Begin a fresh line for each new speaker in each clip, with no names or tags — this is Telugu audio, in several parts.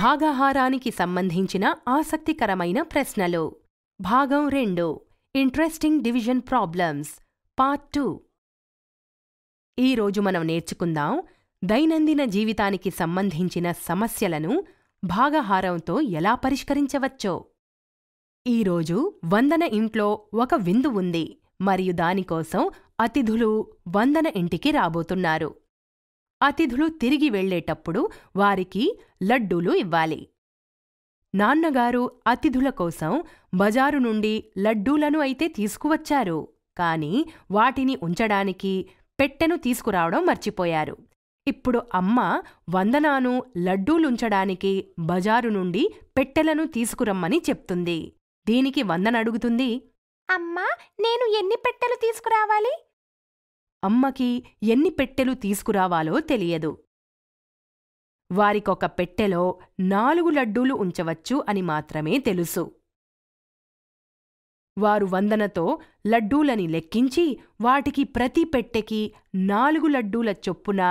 భాగాహారానికి సంబంధించిన ఆసక్తికరమైన ప్రశ్నలు భాగం రెండు interesting division problems part two ఈరోజు మనం నేర్చుకుందాం దైనందిన జీవితానికి సంబంధించిన సమస్యలను భాగహారంతో ఎలా పరిష్కరించవచ్చో ఈరోజు వందన ఇంట్లో ఒక విందు ఉంది మరియు దానికోసం అతిథులు వందన ఇంటికి రాబోతున్నారు అతిథులు తిరిగి వెళ్లేటప్పుడు వారికి లడ్డూలు ఇవ్వాలి నాన్నగారు అతిథుల కోసం బజారు నుండి లడ్డూలను అయితే తీసుకువచ్చారు కాని వాటిని ఉంచడానికి పెట్టెను తీసుకురావడం మర్చిపోయారు ఇప్పుడు అమ్మ వందనాను లడ్డూలుంచడానికి బజారు నుండి పెట్టెలను తీసుకురమ్మని చెప్తుంది దీనికి వందనడుగుతుంది అమ్మా నేను ఎన్ని పెట్టెలు తీసుకురావాలి అమ్మకి ఎన్ని పెట్టెలు తీసుకురావాలో తెలియదు వారికొక పెట్టెలో నాలుగు లడ్డూలు ఉంచవచ్చు అని మాత్రమే తెలుసు వారు వందనతో లడ్డూలని లెక్కించి వాటికి ప్రతి పెట్టెకి నాలుగు లడ్డూల చొప్పున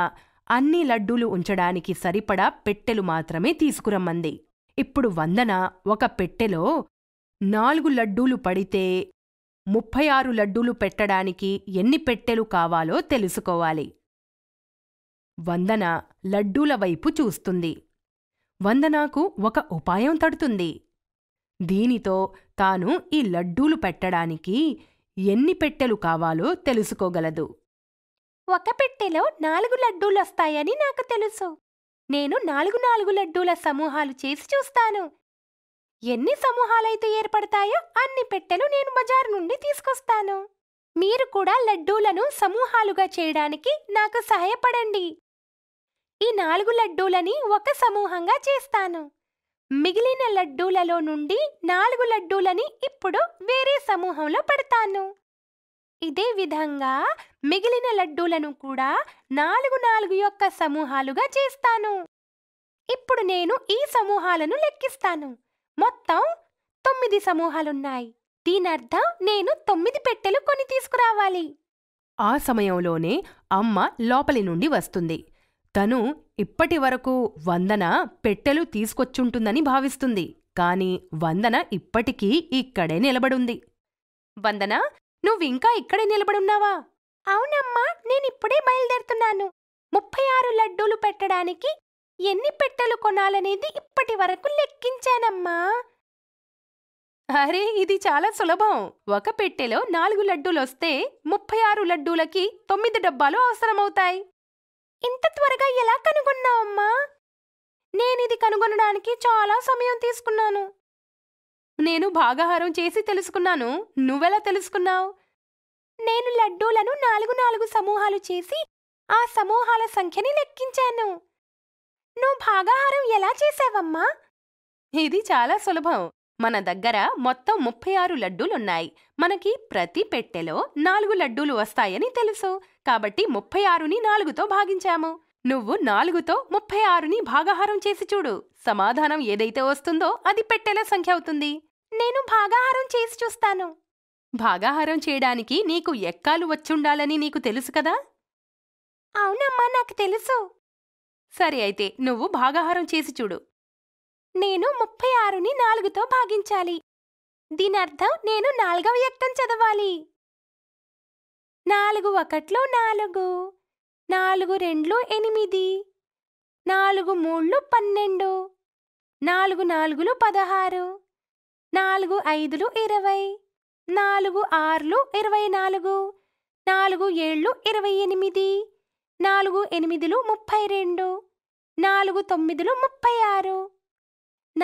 అన్ని లడ్డూలు ఉంచడానికి సరిపడా పెట్టెలు మాత్రమే తీసుకురమ్మంది ఇప్పుడు వందన ఒక పెట్టెలో నాలుగు లడ్డూలు పడితే ముప్పై ఆరు లడ్డూలు పెట్టడానికి ఎన్ని పెట్టెలు కావాలో తెలుసుకోవాలి వందన లడ్డూల వైపు చూస్తుంది వందనాకు ఒక ఉపాయం తడుతుంది దీనితో తాను ఈ లడ్డూలు పెట్టడానికి ఎన్ని పెట్టెలు కావాలో తెలుసుకోగలదు ఒక పెట్టెలో నాలుగు లడ్డూలొస్తాయని నాకు తెలుసు నేను నాలుగు నాలుగు లడ్డూల సమూహాలు చేసి చూస్తాను ఎన్ని సమూహాలైతే ఏర్పడతాయో అన్ని పెట్టెలు నేను బజారు నుండి తీసుకొస్తాను మీరు కూడా లడ్డూలను సమూహాలుగా చేయడానికి నాకు సహాయపడండి ఈ నాలుగు లడ్డూలని ఒక సమూహంగా చేస్తాను మిగిలిన లడ్డూలలో నుండి నాలుగు లడ్డూలని ఇప్పుడు వేరే సమూహంలో పెడతాను ఇదే విధంగా మిగిలిన లడ్డూలను కూడా నాలుగు నాలుగు యొక్క సమూహాలుగా చేస్తాను ఇప్పుడు నేను ఈ సమూహాలను లెక్కిస్తాను మొత్తం తొమ్మిది సమూహాలున్నాయి దీనర్థం నేను తొమ్మిది పెట్టెలు కొని తీసుకురావాలి ఆ సమయంలోనే అమ్మ లోపలి నుండి వస్తుంది తను ఇప్పటి వరకు వందన పెట్టెలు తీసుకొచ్చుంటుందని భావిస్తుంది కాని వందన ఇప్పటికీ ఇక్కడే నిలబడుంది వందన నువ్వింకా ఇక్కడే నిలబడున్నావా అవునమ్మా నేనిప్పుడే బయలుదేరుతున్నాను ముప్పై ఆరు లడ్డూలు పెట్టడానికి ఎన్ని పెట్టెలు కొనాలనేది ఇప్పటి వరకు లెక్కించానమ్మా అరే ఇది చాలా సులభం ఒక పెట్టెలో నాలుగు లడ్డూలొస్తే ముప్పై ఆరు లడ్డూలకి తొమ్మిది డబ్బాలు అవసరమవుతాయి ఇంత త్వరగా ఎలా కనుగొన్నావమ్మా నేనిది కనుగొనడానికి చాలా సమయం తీసుకున్నాను నేను భాగాహారం చేసి తెలుసుకున్నాను నువ్వెలా తెలుసుకున్నావు నేను లడ్డూలను నాలుగు నాలుగు సమూహాలు చేసి ఆ సమూహాల సంఖ్యని లెక్కించాను నువ్వు భాగాహారం ఎలా చేసావమ్మా ఇది చాలా సులభం మన దగ్గర మొత్తం ముప్పై ఆరు లడ్డూలున్నాయి మనకి ప్రతి పెట్టెలో నాలుగు లడ్డూలు వస్తాయని తెలుసు కాబట్టి ముప్పై ఆరుని నాలుగుతో భాగించాము నువ్వు నాలుగుతో ముప్పై ఆరుని భాగాహారం చేసి చూడు సమాధానం ఏదైతే వస్తుందో అది పెట్టెల సంఖ్య అవుతుంది నేను భాగాహారం చేసి చూస్తాను భాగాహారం చేయడానికి నీకు ఎక్కాలు వచ్చుండాలని నీకు తెలుసు కదా అవునమ్మా నాకు తెలుసు సరే అయితే నువ్వు భాగాహారం చేసి చూడు నేను ముప్పై ఆరుని నాలుగుతో భాగించాలి దీనర్థం నేను నాలుగవ వ్యక్తం చదవాలి నాలుగు ఒకట్లో నాలుగు నాలుగు రెండ్లు ఎనిమిది నాలుగు మూడ్లు పన్నెండు నాలుగు నాలుగులు పదహారు నాలుగు ఐదులు ఇరవై నాలుగు ఆర్లు ఇరవై నాలుగు నాలుగు ఏళ్ళు ఇరవై ఎనిమిది నాలుగు ఎనిమిదిలు ముప్పై రెండు నాలుగు తొమ్మిదిలు ముప్పై ఆరు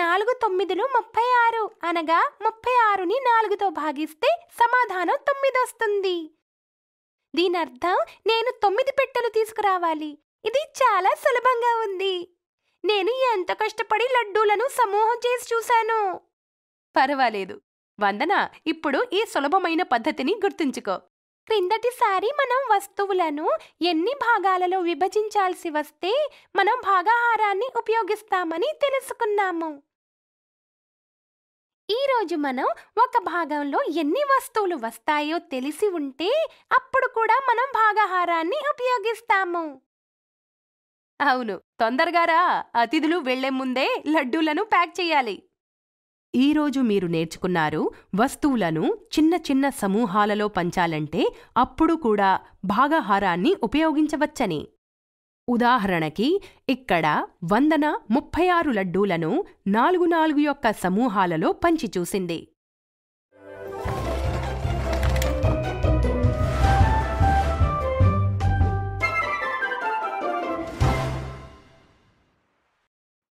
నాలుగు తొమ్మిదిలు ముప్పై ఆరు అనగా ముప్పై ఆరుని నాలుగుతో భాగిస్తే సమాధానం తొమ్మిది వస్తుంది దీని నేను తొమ్మిది పెట్టెలు తీసుకురావాలి ఇది చాలా సులభంగా ఉంది నేను ఎంత కష్టపడి లడ్డూలను సమూహం చేసి చూశాను పర్వాలేదు వందన ఇప్పుడు ఈ సులభమైన పద్ధతిని గుర్తుంచుకో క్రిందటిసారి మనం వస్తువులను ఎన్ని భాగాలలో విభజించాల్సి వస్తే మనం భాగాహారాన్ని ఉపయోగిస్తామని తెలుసుకున్నాము ఈరోజు మనం ఒక భాగంలో ఎన్ని వస్తువులు వస్తాయో తెలిసి ఉంటే అప్పుడు కూడా మనం భాగాహారాన్ని ఉపయోగిస్తాము అవును తొందరగా రా అతిథులు వెళ్లే ముందే లడ్డూలను ప్యాక్ చేయాలి ఈరోజు మీరు నేర్చుకున్నారు వస్తువులను చిన్న చిన్న సమూహాలలో పంచాలంటే అప్పుడు కూడా భాగహారాన్ని ఉపయోగించవచ్చని ఉదాహరణకి ఇక్కడ వందన ముప్పై ఆరు లడ్డూలను నాలుగు నాలుగు యొక్క సమూహాలలో పంచిచూసింది